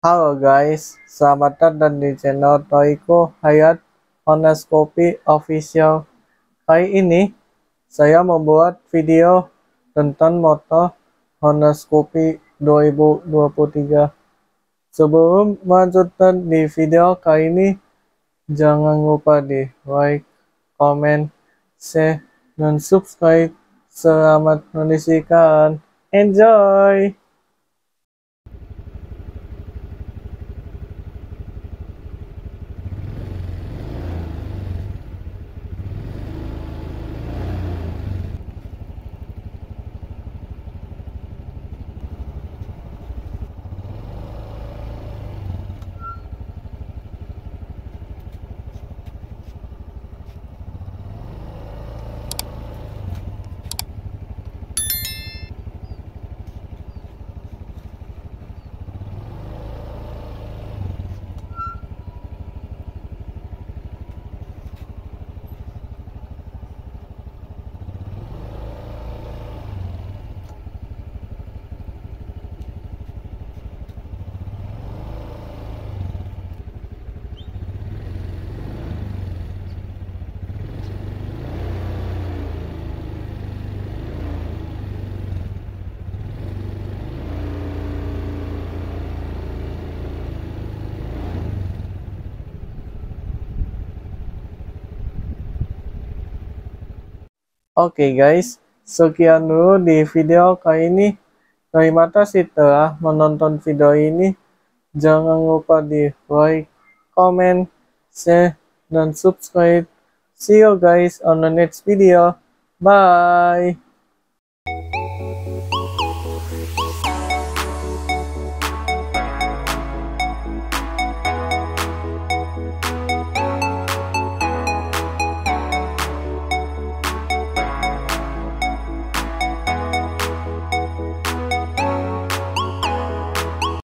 Halo guys, selamat datang di channel Toiko Hayat Onoskopi Official. Kali ini saya membuat video tentang motor Onoskopi 2023. Sebelum melanjutkan di video kali ini, jangan lupa di like, comment, share, dan subscribe. Selamat menyaksikan. Enjoy! Oke okay guys, sekian dulu di video kali ini. Terima kasih telah menonton video ini. Jangan lupa di like, comment, share, dan subscribe. See you guys on the next video. Bye!